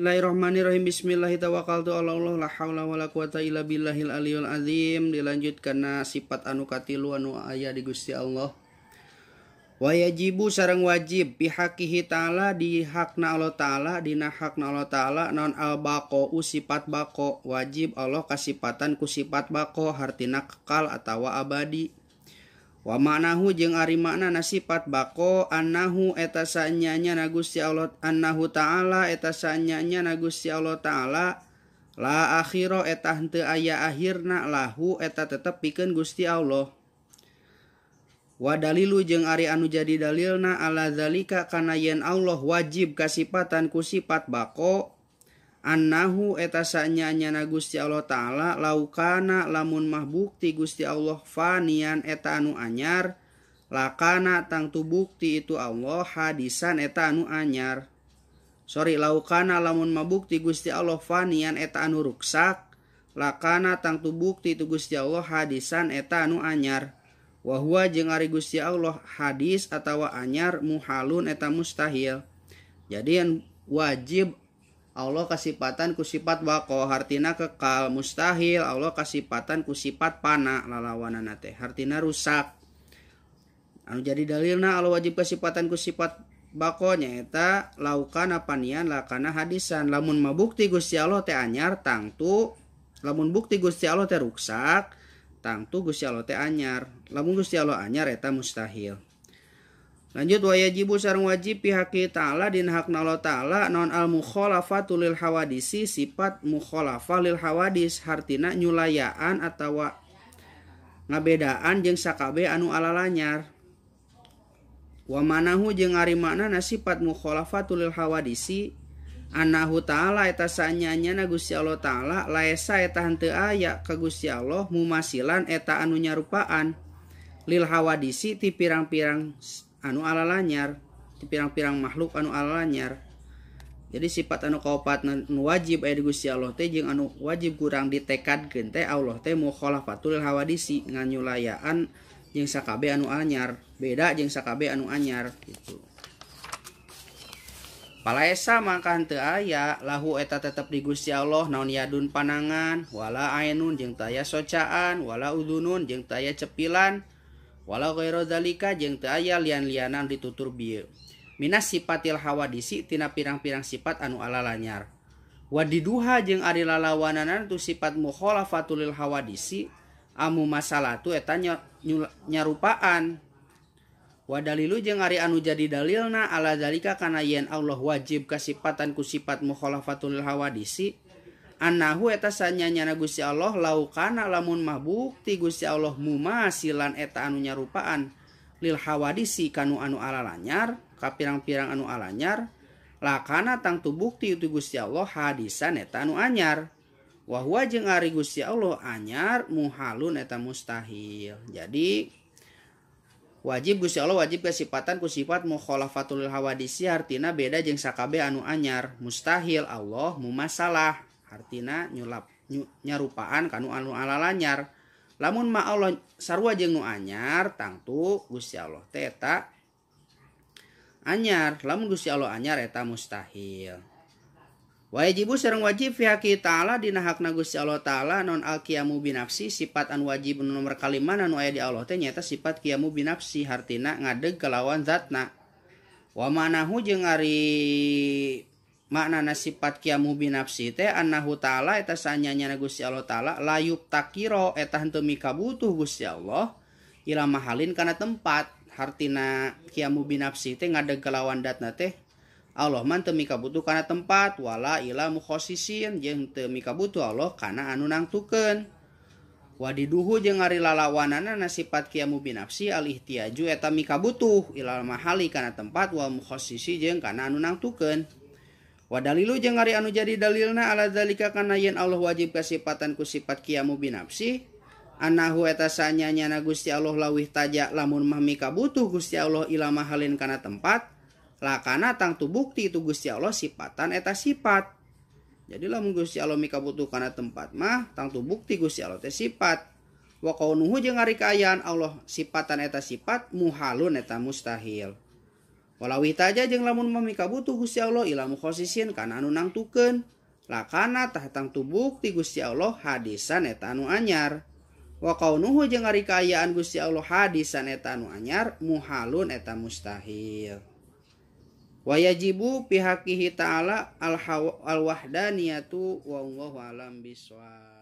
Bismillahirrahmanirrahim. Bismillahirrahmanirrahim. ala Allah la haula wala quwata illa billahil aliyul azim. Dilanjut karena sifat anu katilu anu aya di Gusti Allah. Wa yajibu sareng wajib bihaqihi ta'ala di hakna Allah ta'ala dina hakna Allah ta'ala non al baqo sifat baqo wajib Allah kasipatan ku sifat baqo hartina kekal atau abadi Allah Wa manahu jeng Ari makna nasifat bako annahu eteta sanyanya nagusti Allah annahu ta'ala eta sanyanya nagusya Allah ta'ala la airo etante aya ahirna lahu eta tetap piken Gui Allah wadallu jeungng Ari anu jadi dalil na alazalika kanaen Allah wajib kasihpatan kusifat bako Allah annahu etetaanyanya na Gusti Allah ta'ala laukan lamun mah bukti Gusti Allah fanian etanu anyar lakana tangtu bukti itu Allah hadisan etanu anyar Sorry laukan lamun ma bukti Gusti Allah fanian etanu ruksak lakana tangtu bukti tugus jawo hadisan etanu anyar wahwa jeengari guststi Allah hadis atau anyar muhalun etam mustahil jadian wajib Allah Allah kasipatan kusipat wako hartina kekal mustahil Allah kasipatan kusipat pana lalawanana teh hartina rusak anu jadi dalilna Allah wajib kasipatan kusipat bako nyaeta laukan apanian lakana hadisan lamun mabukti Gusti Allah teh anyar tangtu lamun bukti Gusti Allah teh ruksak tangtu Gusti Allah teh anyar lamun Gusti Allah anyar eta mustahil kalau lanjut wayajibu sar wajib pihaki ta'ala din hakna lo taala non almukholafatul lil hawadisi sifat mukholaffa lil Hawadis hartina nylayanaan atau ngabedaan jengsakaB anu ala layar wamanahu jeng Ari mana nasifat mukholafatulil hawadisi anhu ta'alaetasanyanya Nagusya Allah ta'ala lay hantu aya kegusya Allah mumasan eta anu nya rupaan lil hawadisi ti pirang-pirang kalau anu ala layar di pirang-pirang makhluk anu ayar jadi sifat anu kaubupatnu wajib Gusya Allah an wajib kurangrang di tekad gente Allah temulah Faul hawadisi nganylayanaan jing sakabe anu anyar beda jeing sakabe anu anyar itu palaa makan te aya lahu eta tetap di Gusya Allah naon yadun panangan wala aun j taya socaan wala udunun j taya cepilan dan Shallzalika jeng te aya li lianan di tutur bi Min sifat il hawadisi tina pirang-pirang sifat anu alayar wadi Duha jeng Ari lala wananan tuh sifat mukhola Fatulil hawadisi amu masalah tuh etanya nyarupaan wadallu jeung Ari anu jadi dalil na alazalika kana yen Allah wajib kasihpatatan kusifat muhola Fatulil hawadisi hu eteta sannyanya na Guya Allah laukan lamun mabukti gustsya Allah mumas silan eta anunyarupaan lil hawadisi kanu anu aala layar ka pirang-pirang anu alanyar lakana tangtu bukti yuti gustsya Allah hadisan eteta anu anyar wah wajeng Ari Gusya Allah anyar muhalun eteta mustahil jadi wajib Gusya Allah wajib pesipatan kusifat mukhola Fatulil hawadisi artitina beda jeung sakabe anu anyar mustahil Allah mu masalah dan Hartina nyulap nyarupaan kamu anu aalayar la ma Allah sar wa jengmu anyar tangtu Guya Allah Teta anyar lamun Gu Allah anyarreta mustahil wajibu sering wajibha kita'ala di hak na Gu Allah ta'ala non Alqamu binafsi sifat an wajib nomor kaliman di Allah ternyata sifat kiamu binafsi Hartina ngadegelawan zatna wamanahu jeng ngari na na sifat kiamu binafsi teh an Hu ta'ala tassannyanya nego Allah taala layup takiro eteta hanika butuh bussya Allah Ila malin karena tempat hartina kiaamu binafsi teh ada kelawan datna teh Allah man temika butuh karena tempat wala ilah mukhosisin jeika butuh Allah karena anunang tuken wa di duhu jeng nga la lawan na sifat kiamu binafsi ahihiaju etamka butuh Ilamahali karena tempat wa mukhosisi jeng karena anunang tuken Wadalilu jeung ari anu jadi dalilna ala zalika kana yen Allah wajib kasipatan ku sifat kiamu binafsi anahu etasanya nyana Gusti Allah lawih taja lamun mahmika butuh Gusti Allah ilama halin kana tempat lakana tu bukti itu Gusti Allah sifatan eta sifat jadi lamun Gusti Allah mika butuh kana tempat mah tang tu bukti Gusti Allah teh sifat wa kaunuhu jeung ari kayaan Allah sifatan eta sifat muhalun eta mustahil Walawitaja jeung lamun mami kabutuh Gusti Allah ilmu khosisin karena anu nangtukeun. Lakana tahtang tubuk ti Gusti Allah hadisan eta anu anyar. Wa kaunuhu jeung arikayaan Gusti Allah hadisan eta anu anyar muhalun eta mustahil. Wa yajibu pihakihi ta'ala al-wahdaniyatu wa wallahu alam biswa.